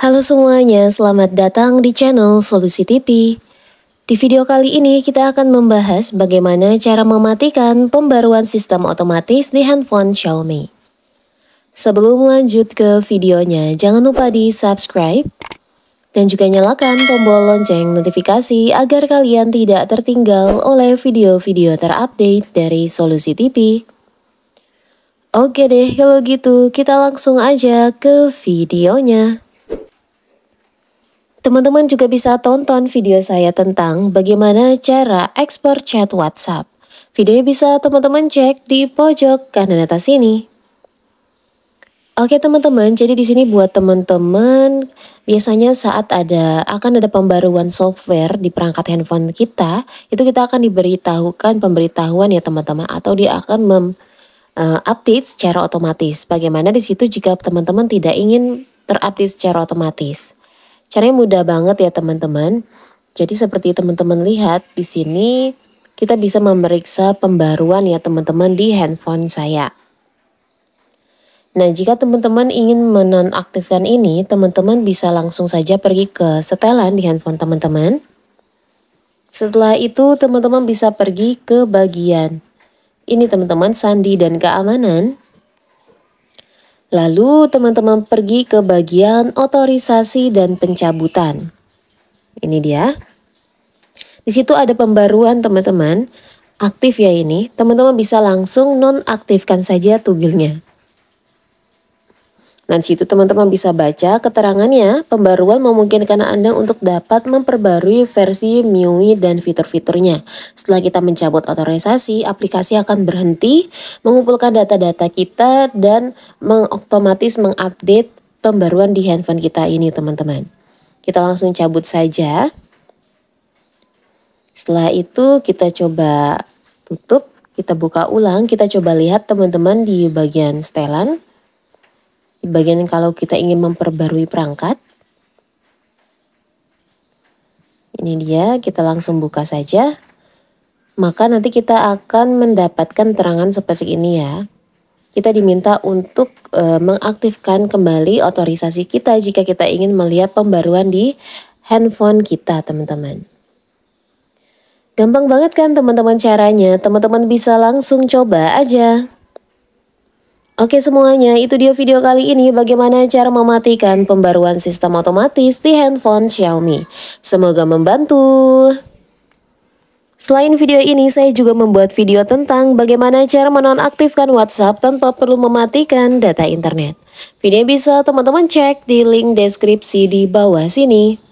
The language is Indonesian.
Halo semuanya, selamat datang di channel Solusi TV. Di video kali ini kita akan membahas bagaimana cara mematikan pembaruan sistem otomatis di handphone Xiaomi. Sebelum lanjut ke videonya, jangan lupa di subscribe dan juga nyalakan tombol lonceng notifikasi agar kalian tidak tertinggal oleh video-video terupdate dari Solusi TV. Oke deh, kalau gitu kita langsung aja ke videonya. Teman-teman juga bisa tonton video saya tentang bagaimana cara ekspor chat WhatsApp. Videonya bisa teman-teman cek di pojok kanan atas ini. Oke teman-teman, jadi di sini buat teman-teman biasanya saat ada akan ada pembaruan software di perangkat handphone kita, itu kita akan diberitahukan pemberitahuan ya teman-teman atau dia akan mem uh, update secara otomatis. Bagaimana di situ jika teman-teman tidak ingin terupdate secara otomatis. Caranya mudah banget ya teman-teman. Jadi seperti teman-teman lihat di sini kita bisa memeriksa pembaruan ya teman-teman di handphone saya. Nah, jika teman-teman ingin menonaktifkan ini, teman-teman bisa langsung saja pergi ke setelan di handphone teman-teman. Setelah itu, teman-teman bisa pergi ke bagian ini teman-teman sandi dan keamanan. Lalu teman-teman pergi ke bagian otorisasi dan pencabutan. Ini dia. Di situ ada pembaruan teman-teman. Aktif ya ini. Teman-teman bisa langsung nonaktifkan saja tugilnya. Nah, di situ teman-teman bisa baca keterangannya, pembaruan memungkinkan Anda untuk dapat memperbarui versi MIUI dan fitur-fiturnya. Setelah kita mencabut otorisasi, aplikasi akan berhenti mengumpulkan data-data kita dan mengotomatis mengupdate pembaruan di handphone kita ini, teman-teman. Kita langsung cabut saja. Setelah itu kita coba tutup, kita buka ulang, kita coba lihat teman-teman di bagian setelan. Di bagian kalau kita ingin memperbarui perangkat, ini dia, kita langsung buka saja. Maka nanti kita akan mendapatkan terangan seperti ini ya. Kita diminta untuk e, mengaktifkan kembali otorisasi kita jika kita ingin melihat pembaruan di handphone kita, teman-teman. Gampang banget kan teman-teman caranya, teman-teman bisa langsung coba aja. Oke semuanya, itu dia video kali ini bagaimana cara mematikan pembaruan sistem otomatis di handphone Xiaomi. Semoga membantu. Selain video ini, saya juga membuat video tentang bagaimana cara menonaktifkan WhatsApp tanpa perlu mematikan data internet. Video bisa teman-teman cek di link deskripsi di bawah sini.